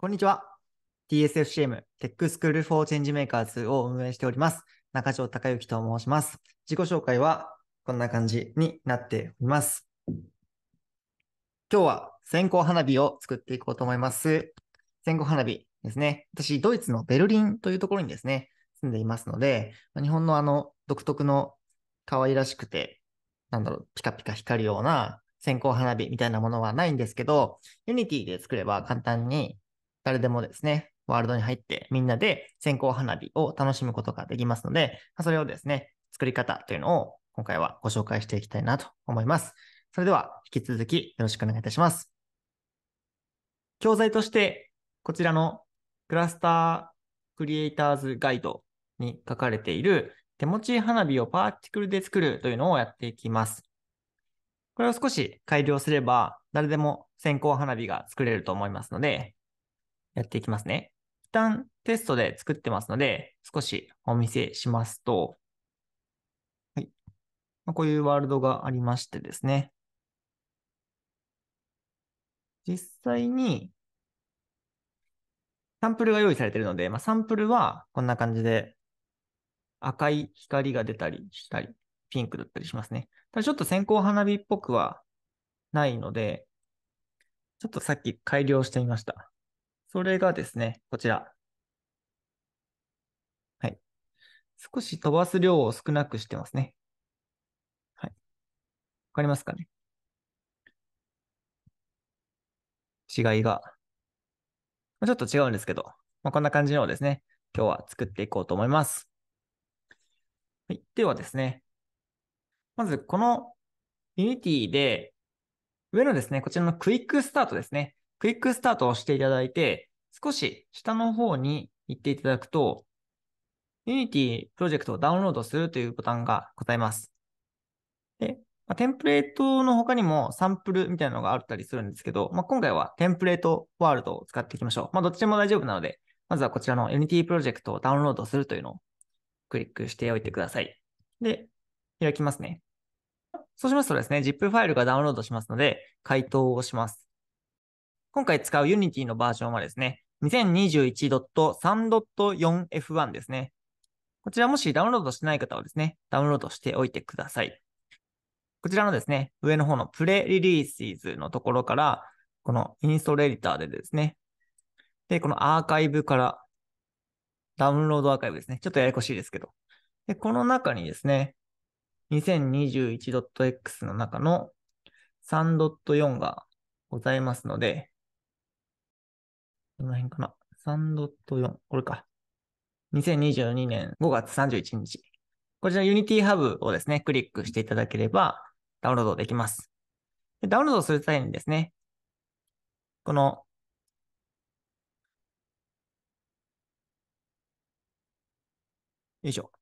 こんにちは。TSFCM、テックスクール Changemakers を運営しております。中条隆之と申します。自己紹介はこんな感じになっております。今日は線香花火を作っていこうと思います。線香花火ですね。私、ドイツのベルリンというところにですね、住んでいますので、日本のあの独特の可愛らしくて、なんだろう、ピカピカ光るような線香花火みたいなものはないんですけど、Unity で作れば簡単に誰でもですね、ワールドに入ってみんなで線香花火を楽しむことができますので、それをですね、作り方というのを今回はご紹介していきたいなと思います。それでは引き続きよろしくお願いいたします。教材としてこちらのクラスタークリエイターズガイドに書かれている手持ち花火をパーティクルで作るというのをやっていきます。これを少し改良すれば誰でも線香花火が作れると思いますので、やっていきますね。一旦テストで作ってますので、少しお見せしますと、はい。まあ、こういうワールドがありましてですね。実際に、サンプルが用意されているので、まあ、サンプルはこんな感じで赤い光が出たりしたり、ピンクだったりしますね。ただちょっと線香花火っぽくはないので、ちょっとさっき改良してみました。それがですね、こちら。はい。少し飛ばす量を少なくしてますね。はい。わかりますかね違いが。ちょっと違うんですけど、まあ、こんな感じのをですね、今日は作っていこうと思います。はい。ではですね、まずこの Unity で、上のですね、こちらのクイックスタートですね。クイックスタートをしていただいて、少し下の方に行っていただくと、Unity プロジェクトをダウンロードするというボタンがございます。で、まあ、テンプレートの他にもサンプルみたいなのがあったりするんですけど、まあ、今回はテンプレートワールドを使っていきましょう。まあ、どっちでも大丈夫なので、まずはこちらの Unity プロジェクトをダウンロードするというのをクリックしておいてください。で、開きますね。そうしますとですね、ZIP ファイルがダウンロードしますので、回答をします。今回使う Unity のバージョンはですね、2021.3.4F1 ですね。こちらもしダウンロードしてない方はですね、ダウンロードしておいてください。こちらのですね、上の方のプレリリーシーズのところから、このインストールエディターでですね、で、このアーカイブからダウンロードアーカイブですね。ちょっとややこしいですけど。で、この中にですね、2021.x の中の3.4がございますので、どの辺かな ?3.4。これか。2022年5月31日。こちら Unity Hub をですね、クリックしていただければダウンロードできます。でダウンロードする際にですね、この、よいしょ。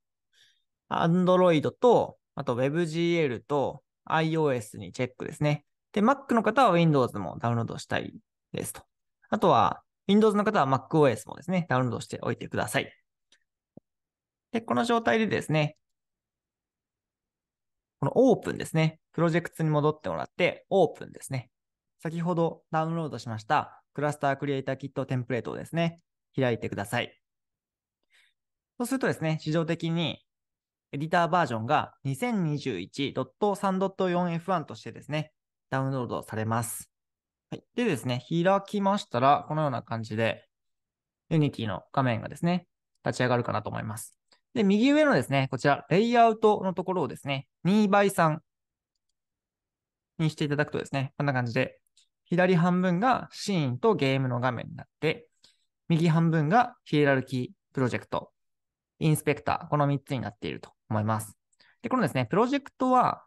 Android と、あと WebGL と iOS にチェックですね。で、Mac の方は Windows もダウンロードしたいですと。あとは、Windows の方は MacOS もですね、ダウンロードしておいてください。で、この状態でですね、このオープンですね、プロジェクトに戻ってもらって、オープンですね。先ほどダウンロードしましたクラスタークリエイターキットテンプレートをですね、開いてください。そうするとですね、自動的にエディターバージョンが 2021.3.4F1 としてですね、ダウンロードされます。はい。でですね、開きましたら、このような感じで、Unity の画面がですね、立ち上がるかなと思います。で、右上のですね、こちら、レイアウトのところをですね、2倍3にしていただくとですね、こんな感じで、左半分がシーンとゲームの画面になって、右半分がヒエラルキープロジェクト、インスペクター、この3つになっていると思います。で、このですね、プロジェクトは、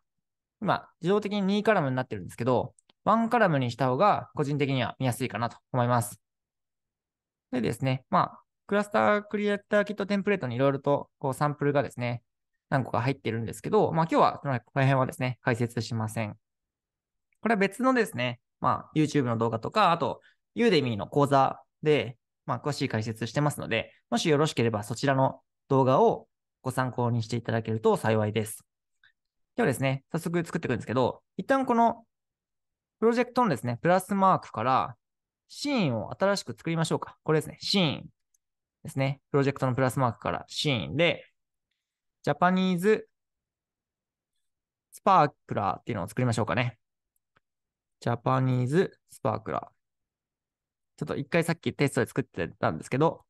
今、自動的に2カラムになってるんですけど、ワンカラムにした方が個人的には見やすいかなと思います。でですね、まあ、クラスタークリエイターキットテンプレートにいろいろとこうサンプルがですね、何個か入ってるんですけど、まあ今日はこの辺はですね、解説しません。これは別のですね、まあ YouTube の動画とか、あと Udemy の講座で、まあ詳しい解説してますので、もしよろしければそちらの動画をご参考にしていただけると幸いです。ではですね、早速作っていくんですけど、一旦このプロジェクトのですね、プラスマークから、シーンを新しく作りましょうか。これですね、シーンですね。プロジェクトのプラスマークからシーンで、ジャパニーズスパークラーっていうのを作りましょうかね。ジャパニーズスパークラー。ちょっと一回さっきテストで作ってたんですけど、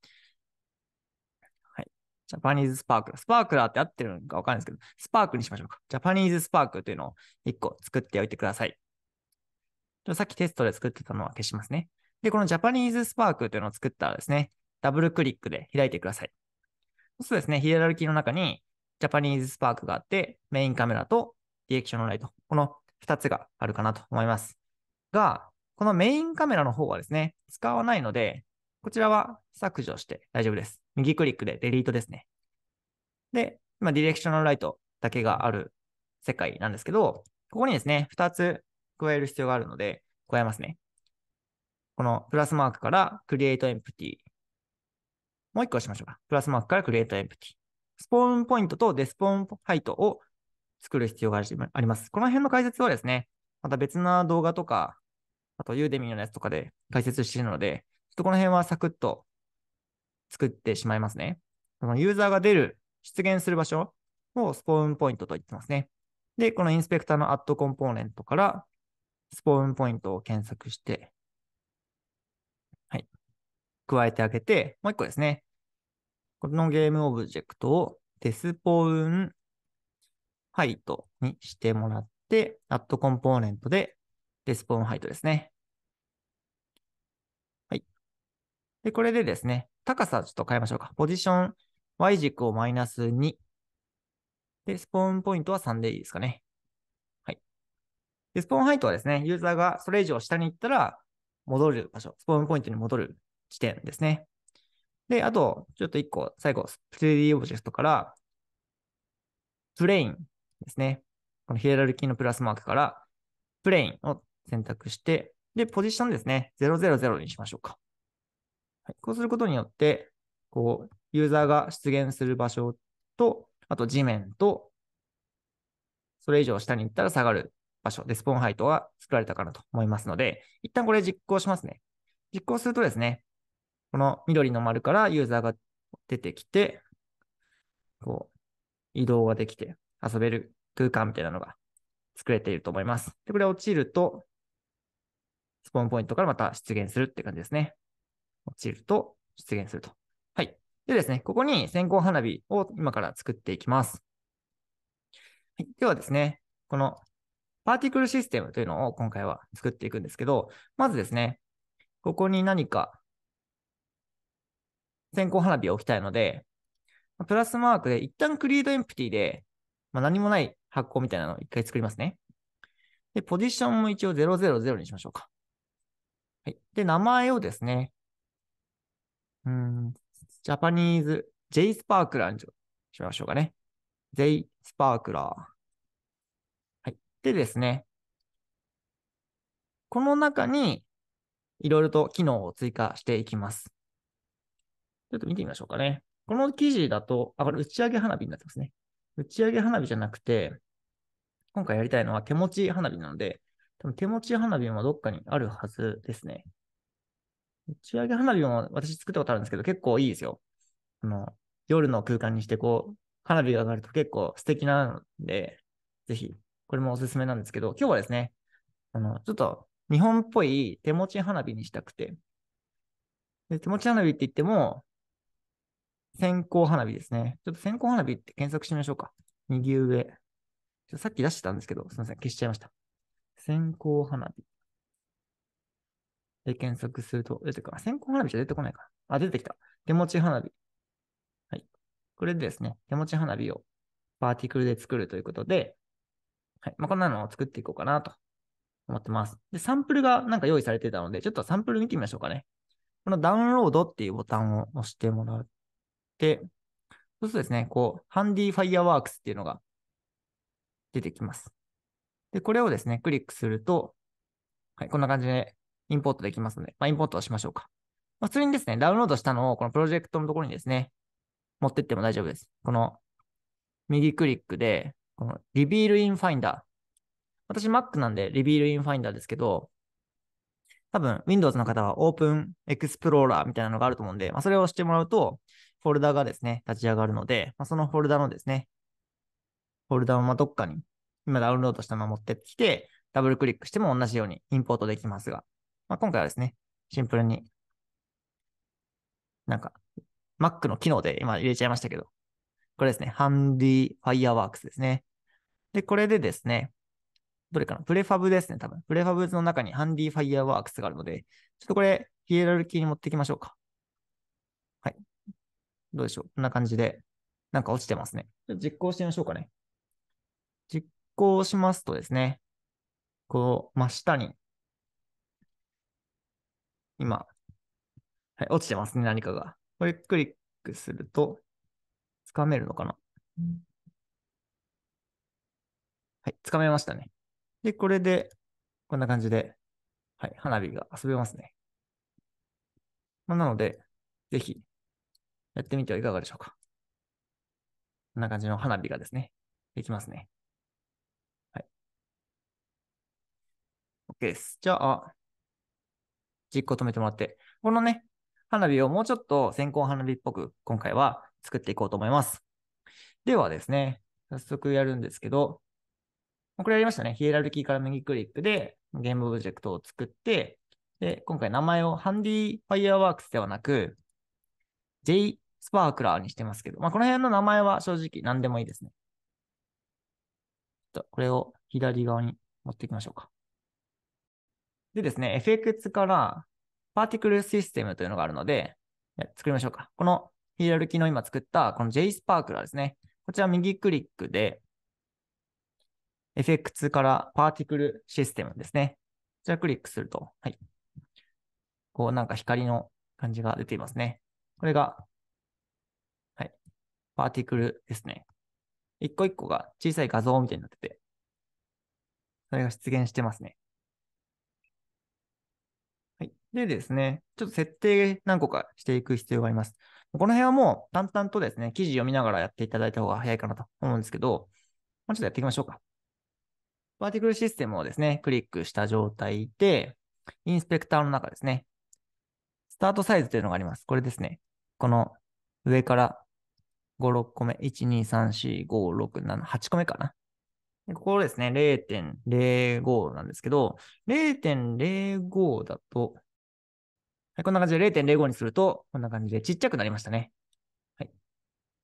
はい。ジャパニーズスパークラー。スパークラーって合ってるのかわかんないですけど、スパークにしましょうか。ジャパニーズスパークというのを一個作っておいてください。さっきテストで作ってたのは消しますね。で、このジャパニーズスパークというのを作ったらですね、ダブルクリックで開いてください。そうですね、ヒエラルキーの中にジャパニーズスパークがあって、メインカメラとディレクションのライト。この2つがあるかなと思います。が、このメインカメラの方はですね、使わないので、こちらは削除して大丈夫です。右クリックでデリートですね。で、今、ディレクションのライトだけがある世界なんですけど、ここにですね、2つ加える必要があるので、加えますね。このプラスマークから create empty。もう一個押しましょうか。プラスマークから create empty。スポーンポイントとデスポーンハイトを作る必要があります。この辺の解説はですね、また別な動画とか、あとユーデミーのやつとかで解説しているので、ちょっとこの辺はサクッと作ってしまいますね。このユーザーが出る、出現する場所をスポーンポイントと言ってますね。で、このインスペクターのアットコンポーネントからスポーンポイントを検索して、はい。加えてあげて、もう一個ですね。このゲームオブジェクトをデスポーンハイトにしてもらって、アットコンポーネントでデスポーンハイトですね。はい。で、これでですね、高さちょっと変えましょうか。ポジション Y 軸をマイナス2。で、スポーンポイントは3でいいですかね。で、スポーンハイトはですね、ユーザーがそれ以上下に行ったら戻る場所、スポーンポイントに戻る地点ですね。で、あと、ちょっと一個、最後、3D オブジェクトから、プレインですね。このヒエラルキーのプラスマークから、プレインを選択して、で、ポジションですね、000にしましょうか。はい、こうすることによって、こう、ユーザーが出現する場所と、あと地面と、それ以上下に行ったら下がる場所、デスポンハイトは作られたかなと思いますので、一旦これ実行しますね。実行するとですね、この緑の丸からユーザーが出てきて、こう、移動ができて遊べる空間みたいなのが作れていると思います。で、これ落ちると、スポーンポイントからまた出現するって感じですね。落ちると出現すると。はい。でですね、ここに線香花火を今から作っていきます。はい、ではですね、このパーティクルシステムというのを今回は作っていくんですけど、まずですね、ここに何か線香花火を置きたいので、プラスマークで一旦クリードエンプティで、まあ、何もない発行みたいなのを一回作りますね。で、ポジションも一応000にしましょうか。はい。で、名前をですね、うん、ジャパニーズ、J スパークラーにしましょうかね。J スパークラー。でですね、この中にいろいろと機能を追加していきます。ちょっと見てみましょうかね。この記事だと、あ、これ打ち上げ花火になってますね。打ち上げ花火じゃなくて、今回やりたいのは手持ち花火なので、多分手持ち花火もどっかにあるはずですね。打ち上げ花火も私作ったことあるんですけど、結構いいですよ。あの夜の空間にして、こう、花火が上がると結構素敵なので、ぜひこれもおすすめなんですけど、今日はですね、あの、ちょっと日本っぽい手持ち花火にしたくて。で手持ち花火って言っても、線香花火ですね。ちょっと線香花火って検索してみましょうか。右上。ちょさっき出してたんですけど、すみません、消しちゃいました。線香花火。で、検索すると、出てくる。線香花火じゃ出てこないかあ、出てきた。手持ち花火。はい。これでですね、手持ち花火をパーティクルで作るということで、はい。まあ、こんなのを作っていこうかなと思ってます。で、サンプルがなんか用意されてたので、ちょっとサンプル見てみましょうかね。このダウンロードっていうボタンを押してもらって、そうするとですね、こう、ハンディファイアワークスっていうのが出てきます。で、これをですね、クリックすると、はい、こんな感じでインポートできますので、まあ、インポートをしましょうか。まあ、普通にですね、ダウンロードしたのをこのプロジェクトのところにですね、持ってっても大丈夫です。この右クリックで、このリビールインファインダー。私 Mac なんでリビールインファインダーですけど、多分 Windows の方は Open Explorer みたいなのがあると思うんで、まあ、それをしてもらうと、フォルダがですね、立ち上がるので、まあ、そのフォルダのですね、フォルダをまどっかに、今ダウンロードしたまま持ってきて、ダブルクリックしても同じようにインポートできますが、まあ、今回はですね、シンプルに、なんか、Mac の機能で今入れちゃいましたけど、これですね、ハンディファイアワークスですね。で、これでですね、どれかなプレファブですね、多分。プレファブの中にハンディファイアワークスがあるので、ちょっとこれ、ヒエラルキーに持っていきましょうか。はい。どうでしょうこんな感じで、なんか落ちてますね。実行してみましょうかね。実行しますとですね、こう、真下に、今、はい、落ちてますね、何かが。これクリックすると、つかめるのかな、うんはい、つかめましたね。で、これで、こんな感じで、はい、花火が遊べますね。まあ、なので、ぜひ、やってみてはいかがでしょうか。こんな感じの花火がですね、できますね。はい。OK です。じゃあ、実行止めてもらって、このね、花火をもうちょっと線香花火っぽく今回は作っていこうと思います。ではですね、早速やるんですけど、これやりましたね。ヒエラルキーから右クリックでゲームオブジェクトを作って、で、今回名前をハンディファイアワークスではなく、J スパークラーにしてますけど、まあ、この辺の名前は正直何でもいいですね。とこれを左側に持っていきましょうか。でですね、FX からパーティクルシステムというのがあるので、作りましょうか。このヒエラルキーの今作ったこの J スパークラーですね。こちら右クリックで、エフェクツからパーティクルシステムですね。こちらクリックすると、はい。こうなんか光の感じが出ていますね。これが、はい。パーティクルですね。一個一個が小さい画像みたいになってて、それが出現してますね。はい。でですね、ちょっと設定何個かしていく必要があります。この辺はもう淡々とですね、記事読みながらやっていただいた方が早いかなと思うんですけど、もうちょっとやっていきましょうか。パーティクルシステムをですね、クリックした状態で、インスペクターの中ですね、スタートサイズというのがあります。これですね。この上から5、6個目、1、2、3、4、5、6、7、8個目かな。でここですね、0.05なんですけど、0.05だと、はい、こんな感じで0.05にすると、こんな感じでちっちゃくなりましたね。はい。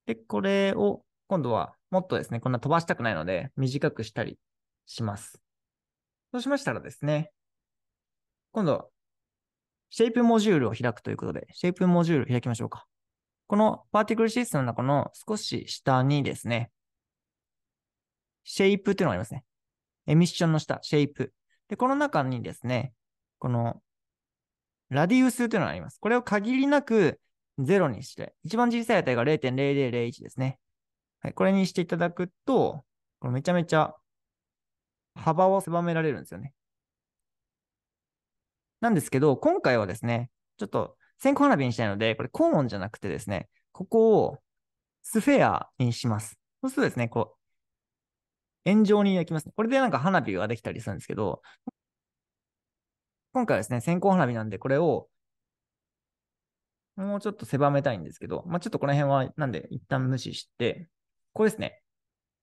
で、これを今度はもっとですね、こんな飛ばしたくないので、短くしたりします。そうしましたらですね、今度、シェイプモジュールを開くということで、シェイプモジュールを開きましょうか。このパーティクルシステムの中の少し下にですね、シェイプっていうのがありますね。エミッションの下、シェイプ。で、この中にですね、このラディウスというのがあります。これを限りなく0にして、一番小さい値が0.0001ですね。はい、これにしていただくと、これめちゃめちゃ幅を狭められるんですよね。なんですけど、今回はですね、ちょっと線香花火にしたいので、これコーンじゃなくてですね、ここをスフェアにします。そうするとですね、こう、円状に焼きますね。これでなんか花火ができたりするんですけど、今回はですね、線香花火なんで、これをもうちょっと狭めたいんですけど、まあ、ちょっとこの辺は、なんで一旦無視して、これですね。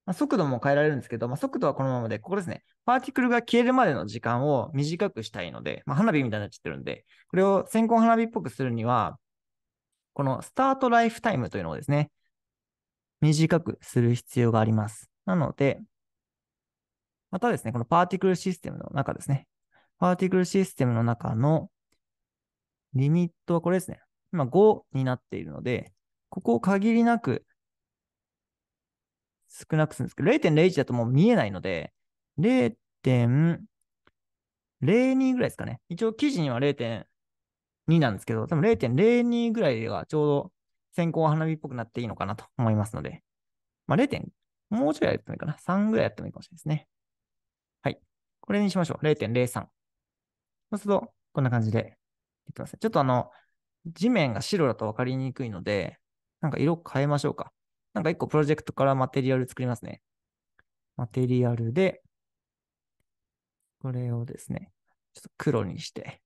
まあ、速度も変えられるんですけど、まあ、速度はこのままで、ここですね。パーティクルが消えるまでの時間を短くしたいので、まあ、花火みたいになっちゃってるんで、これを先行花火っぽくするには、このスタートライフタイムというのをですね、短くする必要があります。なので、またですね、このパーティクルシステムの中ですね。パーティクルシステムの中のリミットはこれですね。今5になっているので、ここを限りなく少なくするんですけど、0.01だともう見えないので、0.02ぐらいですかね。一応記事には0.2なんですけど、多分0.02ぐらいではちょうど線香花火っぽくなっていいのかなと思いますので、まあ0点、もうちょいやってもいいかな。3ぐらいやってもいいかもしれないですね。はい。これにしましょう。0.03。そうすると、こんな感じでちょっとあの、地面が白だと分かりにくいので、なんか色変えましょうか。なんか一個プロジェクトからマテリアル作りますね。マテリアルで、これをですね、ちょっと黒にして、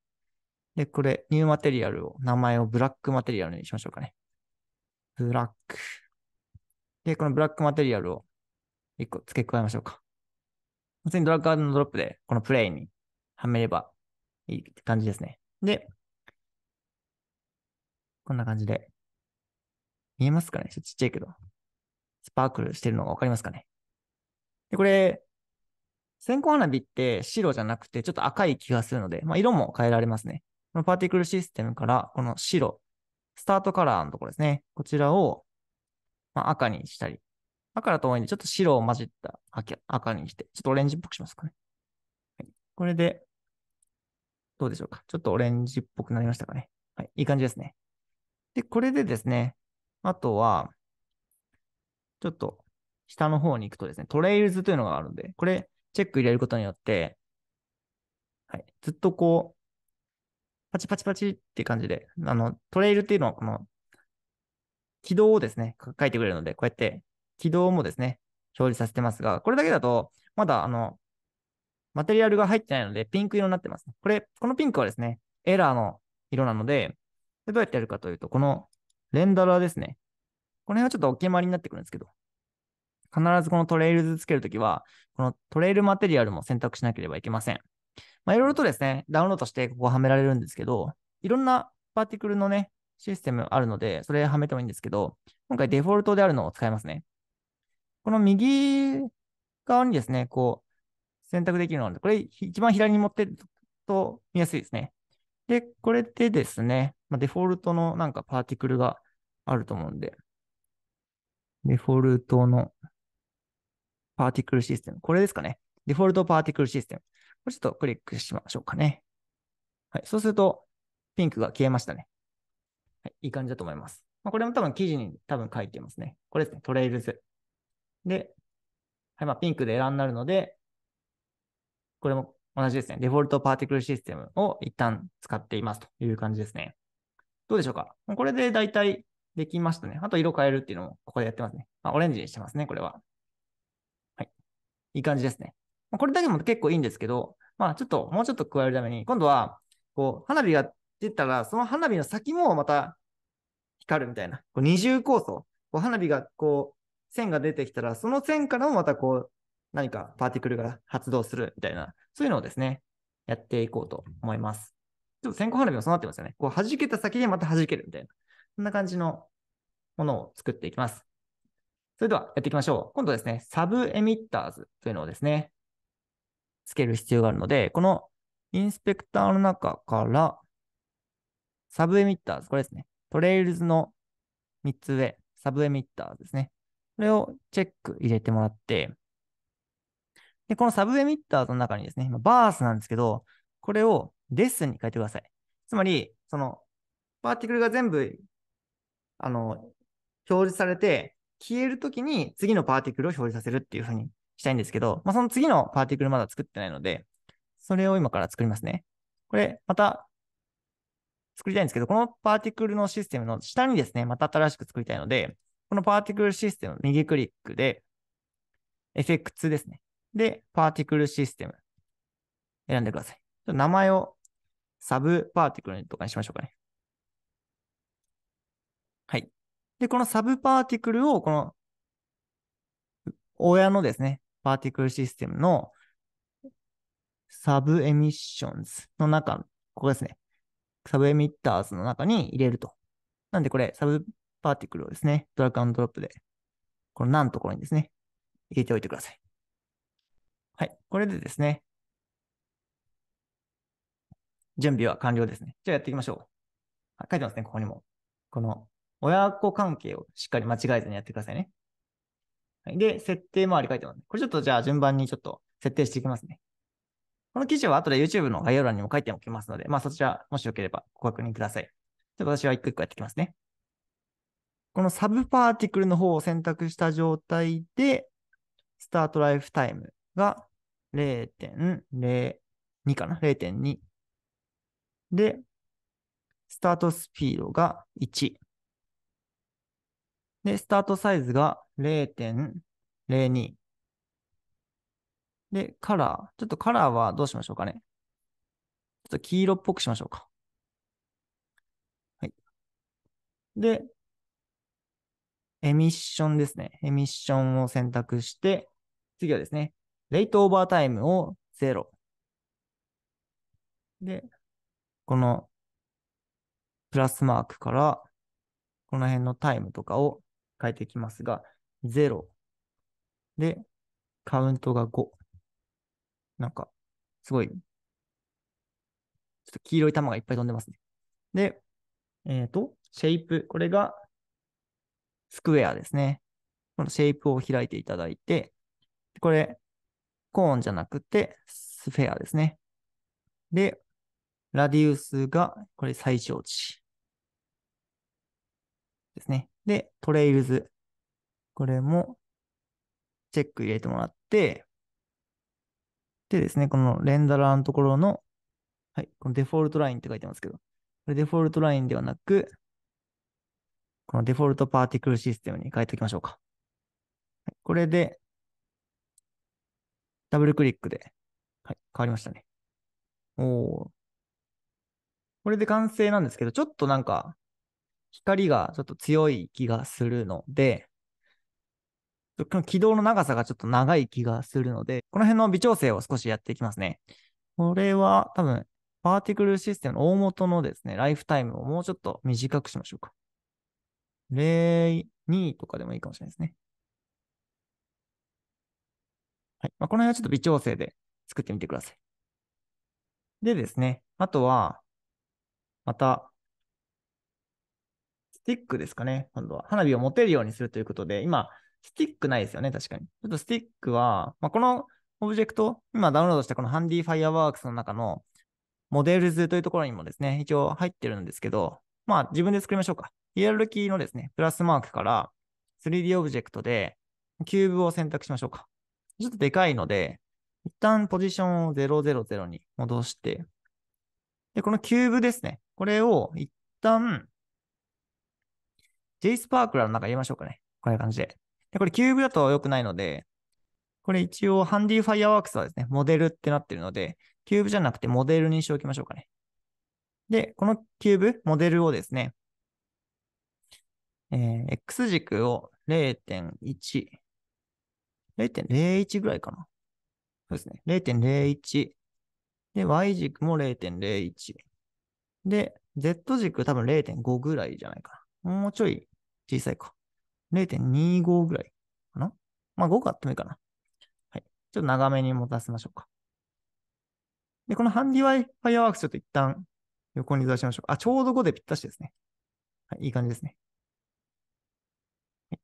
で、これ、ニューマテリアルを、名前をブラックマテリアルにしましょうかね。ブラック。で、このブラックマテリアルを一個付け加えましょうか。普通にドラッグアンドドロップで、このプレイにはめればいいって感じですね。で、こんな感じで。見えますかねちょっとちっちゃいけど。スパークルしてるのがわかりますかね。で、これ、線香花火って白じゃなくてちょっと赤い気がするので、まあ、色も変えられますね。このパーティクルシステムから、この白、スタートカラーのところですね。こちらを、ま赤にしたり、赤だと思うんで、ちょっと白を混じった赤にして、ちょっとオレンジっぽくしますかね。はい、これで、どうでしょうか。ちょっとオレンジっぽくなりましたかね。はい、いい感じですね。で、これでですね、あとは、ちょっと下の方に行くとですね、トレイルズというのがあるんで、これチェック入れることによって、はい、ずっとこう、パチパチパチって感じで、あの、トレイルっていうのはこの軌道をですね、書いてくれるので、こうやって軌道もですね、表示させてますが、これだけだと、まだあの、マテリアルが入ってないので、ピンク色になってます、これ、このピンクはですね、エラーの色なので、でどうやってやるかというと、このレンダラーですね。この辺はちょっとお決まりになってくるんですけど、必ずこのトレイルズつけるときは、このトレイルマテリアルも選択しなければいけません。まあ、いろいろとですね、ダウンロードしてここはめられるんですけど、いろんなパーティクルのね、システムあるので、それはめてもいいんですけど、今回デフォルトであるのを使いますね。この右側にですね、こう、選択できるので、これ一番左に持ってると見やすいですね。で、これでですね、まあ、デフォルトのなんかパーティクルがあると思うんで、デフォルトのパーティクルシステム。これですかね。デフォルトパーティクルシステム。これちょっとクリックしましょうかね。はい。そうすると、ピンクが消えましたね。はい。いい感じだと思います。まあ、これも多分記事に多分書いてますね。これですね。トレイルズ。で、はい。まあ、ピンクで選んなるので、これも同じですね。デフォルトパーティクルシステムを一旦使っていますという感じですね。どうでしょうかこれで大体できましたね。あと色変えるっていうのもここでやってますね。あ、オレンジにしてますね、これは。はい。いい感じですね。これだけも結構いいんですけど、まあちょっと、もうちょっと加えるために、今度は、こう、花火が出たら、その花火の先もまた光るみたいな、こう二重構想。こう花火がこう、線が出てきたら、その線からもまたこう、何かパーティクルが発動するみたいな、そういうのをですね、やっていこうと思います。ちょっと線香花火もそうなってますよね。こう、弾けた先でまた弾けるみたいな。こんな感じのものを作っていきます。それではやっていきましょう。今度ですね、サブエミッターズというのをですね、つける必要があるので、このインスペクターの中から、サブエミッターズ、これですね、トレイルズの3つ上、サブエミッターズですね。これをチェック入れてもらって、で、このサブエミッターズの中にですね、バースなんですけど、これをデスに変えてください。つまり、その、パーティクルが全部あの、表示されて、消えるときに次のパーティクルを表示させるっていうふうにしたいんですけど、まあ、その次のパーティクルまだ作ってないので、それを今から作りますね。これ、また、作りたいんですけど、このパーティクルのシステムの下にですね、また新しく作りたいので、このパーティクルシステム、右クリックで、FX ですね。で、パーティクルシステム、選んでください。ちょっと名前をサブパーティクルとかにしましょうかね。はい。で、このサブパーティクルを、この、親のですね、パーティクルシステムのサブエミッションズの中、ここですね。サブエミッターズの中に入れると。なんでこれ、サブパーティクルをですね、ドラッグドロップで、この何ところにですね、入れておいてください。はい。これでですね、準備は完了ですね。じゃあやっていきましょう。書いてますね、ここにも。この親子関係をしっかり間違えずにやってくださいね。はい、で、設定周り書いてます、ね。これちょっとじゃあ順番にちょっと設定していきますね。この記事は後で YouTube の概要欄にも書いておきますので、まあそちら、もしよければご確認ください。で、私は一個一個やっていきますね。このサブパーティクルの方を選択した状態で、スタートライフタイムが0.02かな ?0.2。で、スタートスピードが1。で、スタートサイズが0.02。で、カラー。ちょっとカラーはどうしましょうかね。ちょっと黄色っぽくしましょうか。はい。で、エミッションですね。エミッションを選択して、次はですね、レイトオーバータイムを0。で、このプラスマークから、この辺のタイムとかを変えていきますが、0で、カウントが5。なんか、すごい、ちょっと黄色い玉がいっぱい飛んでますね。で、えっ、ー、と、シェイプ、これがスクエアですね。このシェイプを開いていただいて、これ、コーンじゃなくてスフェアですね。で、ラディウスが、これ最小値ですね。で、トレイルズ。これも、チェック入れてもらって、でですね、このレンダラーのところの、はい、このデフォルトラインって書いてますけど、これデフォルトラインではなく、このデフォルトパーティクルシステムに変えておきましょうか。はい、これで、ダブルクリックで、はい、変わりましたね。おー。これで完成なんですけど、ちょっとなんか、光がちょっと強い気がするので、軌道の長さがちょっと長い気がするので、この辺の微調整を少しやっていきますね。これは多分、パーティクルシステムの大元のですね、ライフタイムをもうちょっと短くしましょうか。02とかでもいいかもしれないですね。はい。まあ、この辺はちょっと微調整で作ってみてください。でですね、あとは、またティックですかね、今度は。花火を持てるようにするということで、今、スティックないですよね、確かに。ちょっとスティックは、まあ、このオブジェクト、今ダウンロードしたこのハンディファイアワークスの中のモデルズというところにもですね、一応入ってるんですけど、まあ自分で作りましょうか。ヒアルキーのですね、プラスマークから 3D オブジェクトでキューブを選択しましょうか。ちょっとでかいので、一旦ポジションを000に戻して、で、このキューブですね。これを一旦 J スパークラーの中入れましょうかね。こういう感じで。で、これキューブだと良くないので、これ一応ハンディファイアワークスはですね、モデルってなってるので、キューブじゃなくてモデルにしておきましょうかね。で、このキューブ、モデルをですね、えー、X 軸を0.1、0.01ぐらいかな。そうですね。0.01。で、Y 軸も0.01。で、Z 軸多分0.5ぐらいじゃないかな。もうちょい小さいか。0.25ぐらいかな。まあ、5個あってもいいかな。はい。ちょっと長めに持たせましょうか。で、このハンディワイファイアワークスちょっと一旦横にずらしましょう。あ、ちょうど5でぴったしですね。はい、いい感じですね。はい、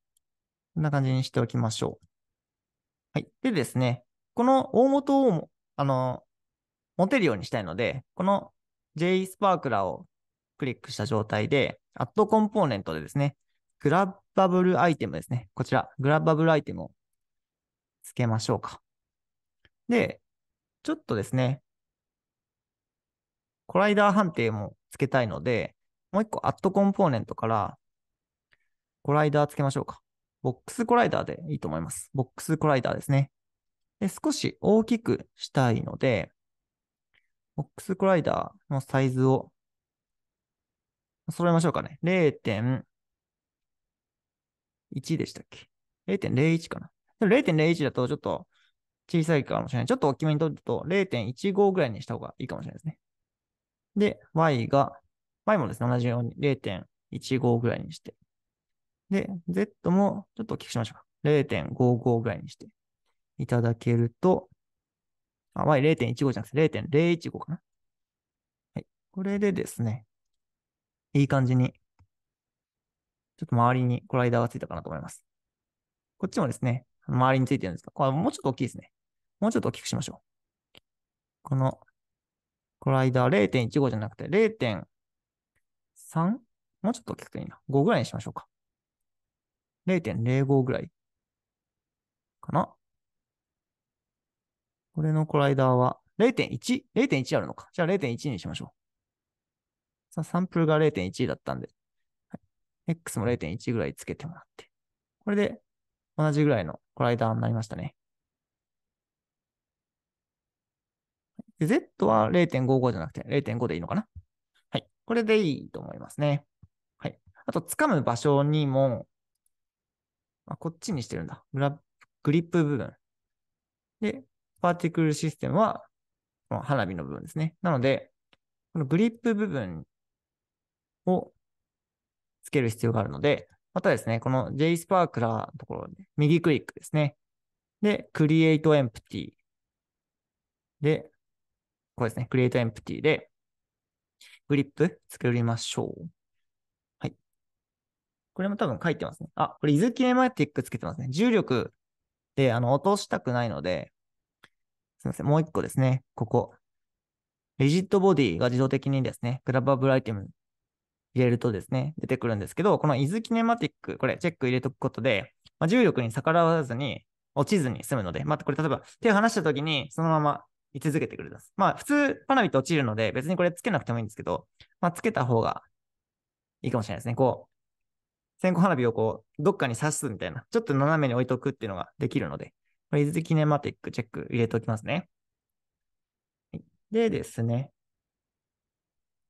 こんな感じにしておきましょう。はい。でですね、この大元を、あの、持てるようにしたいので、この J スパークラーをクリックした状態で、アットコンポーネントでですね、グラッバブルアイテムですね。こちら、グラッバブルアイテムをつけましょうか。で、ちょっとですね、コライダー判定もつけたいので、もう一個、アットコンポーネントから、コライダーつけましょうか。ボックスコライダーでいいと思います。ボックスコライダーですね。で少し大きくしたいので、ボックスコライダーのサイズを揃えましょうかね。0 1でしたっけ ?0.01 かな。でも0.01だとちょっと小さいかもしれない。ちょっと大きめに取ると0.15ぐらいにした方がいいかもしれないですね。で、y が、y もですね、同じように0.15ぐらいにして。で、z もちょっと大きくしましょう。0.55ぐらいにしていただけると、y0.15 じゃなくて0.015かな。はい。これでですね、いい感じにちょっと周りにこライダーがついたかなと思います。こっちもですね、周りについてるんですが、これもうちょっと大きいですね。もうちょっと大きくしましょう。このコライダー0.15じゃなくて 0.3? もうちょっと大きくていいな。5ぐらいにしましょうか。0.05ぐらいかな。これのコライダーは 0.1?0.1 0.1あるのか。じゃあ0.1にしましょう。さあ、サンプルが0.1だったんで、X も0.1ぐらいつけてもらって。これで同じぐらいのコライダーになりましたね。Z は0.55じゃなくて0.5でいいのかなはい。これでいいと思いますね。はい。あと、掴む場所にも、あ、こっちにしてるんだ。グラグリップ部分。で、パーティクルシステムは、この花火の部分ですね。なので、このグリップ部分をつける必要があるので、またですね、この j スパークラーのところ、右クリックですね。で、Create Empty。で、これですね、Create Empty で、グリップ作りましょう。はい。これも多分書いてますね。あ、これ、イズキネマティックつけてますね。重力で、あの、落としたくないので、すみません、もう一個ですね、ここ。レジットボディが自動的にですね、グラバブルアイテム入れるとですね、出てくるんですけど、このイズキネマティック、これチェック入れとくことで、まあ、重力に逆らわずに落ちずに済むので、まあ、これ例えば手を離した時にそのまま居続けてくれます。まあ普通、花火って落ちるので、別にこれつけなくてもいいんですけど、まあつけた方がいいかもしれないですね。こう、線香花火をこう、どっかに刺すみたいな、ちょっと斜めに置いとくっていうのができるので、これ、イズキネマティックチェック入れておきますね。でですね。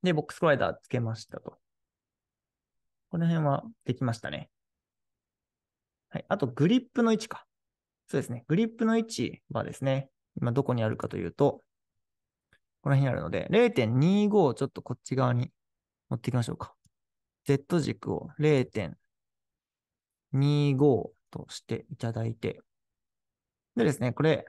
で、ボックスクライダーつけましたと。この辺はできましたね。はい。あと、グリップの位置か。そうですね。グリップの位置はですね、今どこにあるかというと、この辺にあるので、0.25をちょっとこっち側に持っていきましょうか。Z 軸を0.25としていただいて。でですね、これ、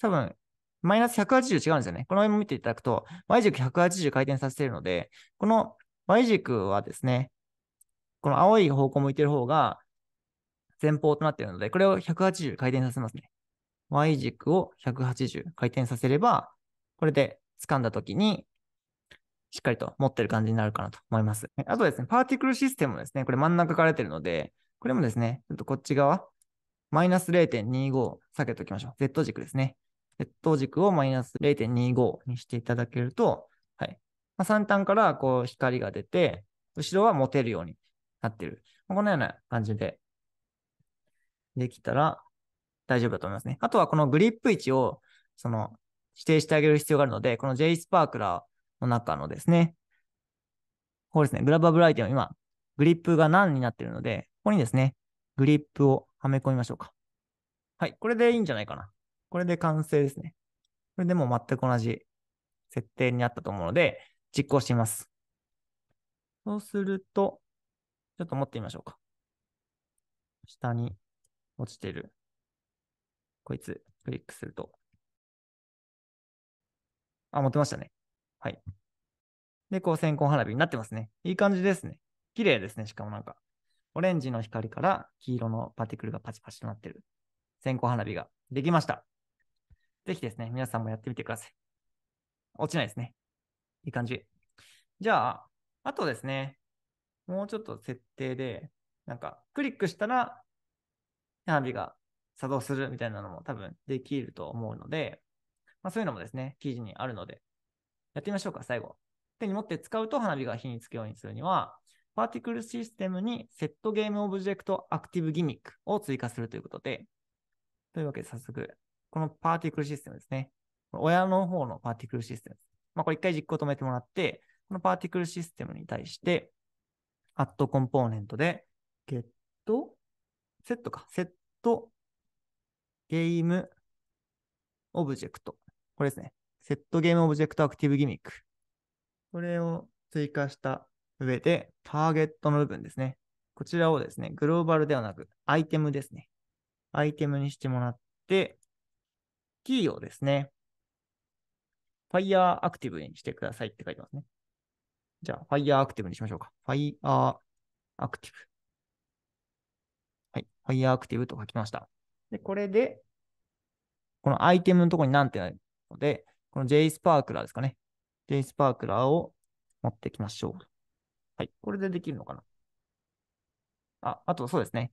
多分、マイナス180違うんですよね。この辺も見ていただくと、Y 軸180回転させているので、この Y 軸はですね、この青い方向向いてる方が前方となっているので、これを180回転させますね。Y 軸を180回転させれば、これで掴んだ時に、しっかりと持ってる感じになるかなと思います。あとですね、パーティクルシステムですね、これ真ん中から出てるので、これもですね、ちょっとこっち側、マイナス0.25下げておきましょう。Z 軸ですね。Z 軸をマイナス0.25にしていただけると、はい。まあ、3端からこう光が出て、後ろは持てるようになってる。このような感じでできたら大丈夫だと思いますね。あとはこのグリップ位置をその指定してあげる必要があるので、この J スパークラーの中のですね、こうですね、グラバブライティは今、グリップが何になってるので、ここにですね、グリップをはめ込みましょうか。はい、これでいいんじゃないかな。これで完成ですね。これでも全く同じ設定になったと思うので、実行してみます。そうすると、ちょっと持ってみましょうか。下に落ちてる。こいつ、クリックすると。あ、持ってましたね。はい。で、こう線香花火になってますね。いい感じですね。綺麗ですね。しかもなんか、オレンジの光から黄色のパティクルがパチパチとなってる線香花火ができました。ぜひですね、皆さんもやってみてください。落ちないですね。いい感じ。じゃあ、あとですね、もうちょっと設定で、なんか、クリックしたら、花火が作動するみたいなのも多分できると思うので、まあ、そういうのもですね、記事にあるので、やってみましょうか、最後。手に持って使うと花火が火につくようにするには、パーティクルシステムにセットゲームオブジェクトアクティブギミックを追加するということで、というわけで早速、このパーティクルシステムですね。親の方のパーティクルシステム。まあ、これ一回実行止めてもらって、このパーティクルシステムに対して、アットコンポーネントで、ゲット、セットか、セット、ゲーム、オブジェクト。これですね。セットゲームオブジェクトアクティブギミック。これを追加した上で、ターゲットの部分ですね。こちらをですね、グローバルではなく、アイテムですね。アイテムにしてもらって、キーをですね、ファイヤーアクティブにしてくださいって書いてますね。じゃあ、ファイヤーアクティブにしましょうか。ファイアーアクティブ。はい。ファイヤーアクティブと書きました。で、これで、このアイテムのところに何てないので、この J スパークラーですかね。J スパークラーを持ってきましょう。はい。これでできるのかなあ、あとそうですね。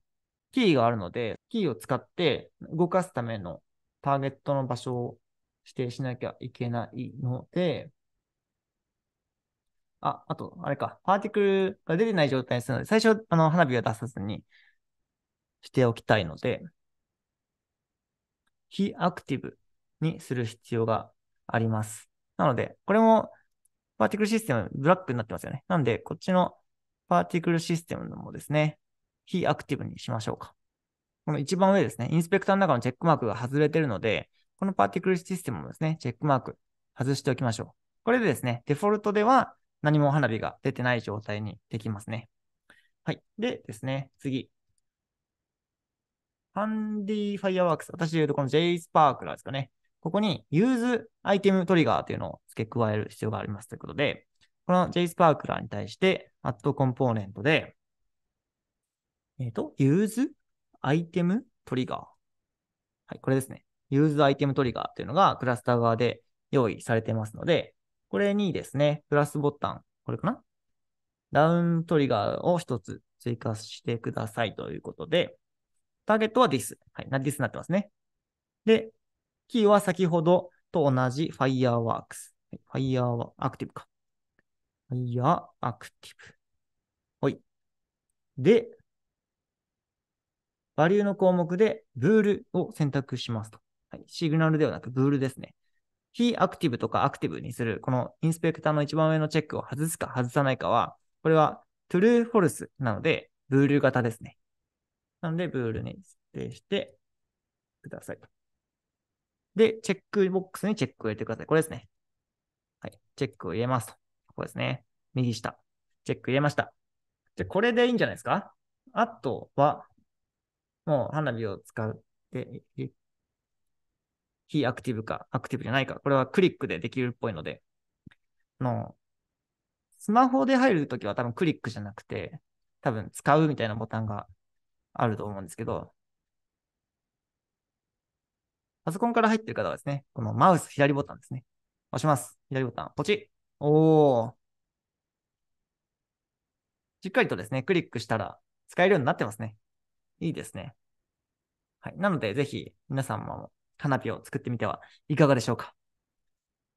キーがあるので、キーを使って動かすためのターゲットの場所を指定しなきゃいけないので、あ、あと、あれか、パーティクルが出てない状態にするので、最初、あの、花火は出さずにしておきたいので、非アクティブにする必要があります。なので、これも、パーティクルシステム、ブラックになってますよね。なんで、こっちのパーティクルシステムもですね、非アクティブにしましょうか。この一番上ですね、インスペクターの中のチェックマークが外れてるので、このパーティクルシステムもですね、チェックマーク外しておきましょう。これでですね、デフォルトでは何も花火が出てない状態にできますね。はい。でですね、次。ハンディファイアワークス。私で言うとこの J スパークラーですかね。ここにユーズアイテムトリガーというのを付け加える必要がありますということで、この J スパークラーに対してアットコンポーネントで、えっ、ー、と、ユーズアイテムトリガー。はい、これですね。Use アイテムトリガーというのがクラスター側で用意されてますので、これにですね、プラスボタン、これかなダウントリガーを一つ追加してくださいということで、ターゲットは this。はい、this になってますね。で、キーは先ほどと同じ Fireworks。Fireworks、a か。Fire a c t i v はい。で、バリューの項目で bool を選択しますと。はい、シグナルではなく bool ですね。非アクティブとかアクティブにする、このインスペクターの一番上のチェックを外すか外さないかは、これは true false なので、ブール型ですね。なので、ブールに指定してください。で、チェックボックスにチェックを入れてください。これですね。はい。チェックを入れますと。ここですね。右下。チェック入れました。じゃ、これでいいんじゃないですかあとは、もう花火を使って非アクティブか、アクティブじゃないか、これはクリックでできるっぽいので、の、スマホで入るときは多分クリックじゃなくて、多分使うみたいなボタンがあると思うんですけど、パソコンから入ってる方はですね、このマウス左ボタンですね。押します。左ボタン、ポチッ。おー。しっかりとですね、クリックしたら使えるようになってますね。いいですね。はい。なので、ぜひ皆さんも花火を作ってみてはいかがでしょうか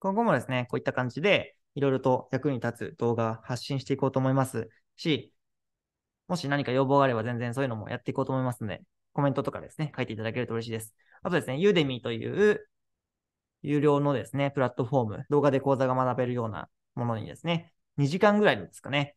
今後もですね、こういった感じで、いろいろと役に立つ動画発信していこうと思いますし、もし何か要望があれば全然そういうのもやっていこうと思いますので、コメントとかですね、書いていただけると嬉しいです。あとですね、ユーデミーという有料のですね、プラットフォーム、動画で講座が学べるようなものにですね、2時間ぐらいですかね、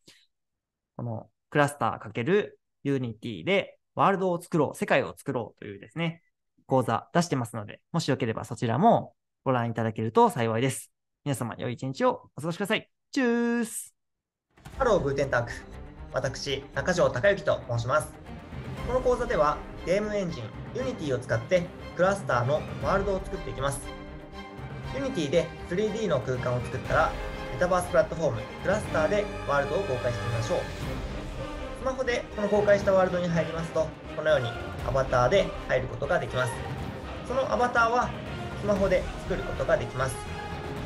このクラスター×ユニティでワールドを作ろう、世界を作ろうというですね、講座出してますので、もしよければそちらもご覧いただけると幸いです。皆様、良い一日をお過ごしください。チュースハロー、ブーテンタック。私、中条隆之と申します。この講座では、ゲームエンジン Unity を使ってクラスターのワールドを作っていきます。Unity で 3D の空間を作ったら、メタバースプラットフォームクラスターでワールドを公開してみましょう。マホでこの公開したワールドに入りますと、このようにアバターで入ることができます。そのアバターはスマホで作ることができます。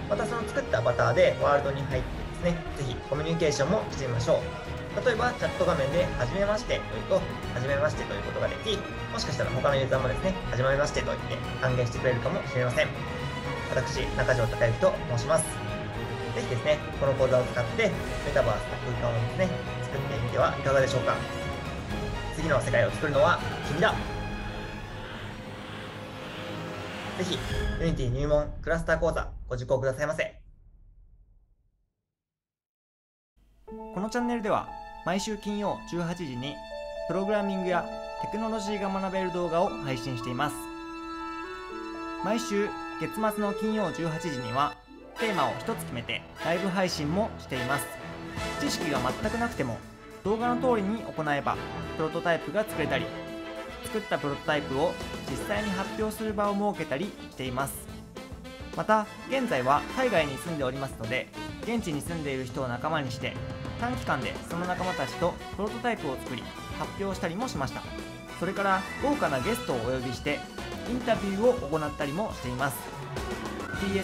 またその作ったアバターでワールドに入ってですね、ぜひコミュニケーションもしてみましょう。例えばチャット画面で、はじめましてというと、はじめましてということができ、もしかしたら他のユーザーもですね、はじめましてと言って歓迎してくれるかもしれません。私、中条孝之と申します。ぜひですね、この講座を使って、メタバースの空間をですね、てはいかがでしょうか次の世界を作るのは君だぜひ Unity 入門クラスター講座ご受講くださいませこのチャンネルでは毎週金曜18時にプログラミングやテクノロジーが学べる動画を配信しています毎週月末の金曜18時にはテーマを1つ決めてライブ配信もしています知識が全くなくても動画の通りに行えばプロトタイプが作れたり作ったプロトタイプを実際に発表する場を設けたりしていますまた現在は海外に住んでおりますので現地に住んでいる人を仲間にして短期間でその仲間たちとプロトタイプを作り発表したりもしましたそれから豪華なゲストをお呼びしてインタビューを行ったりもしています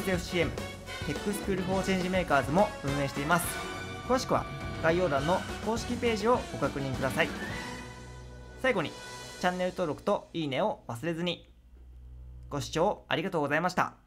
TSFCM テックスクールフォーチェンジメーカーズも運営しています詳しくは概要欄の公式ページをご確認ください最後にチャンネル登録といいねを忘れずにご視聴ありがとうございました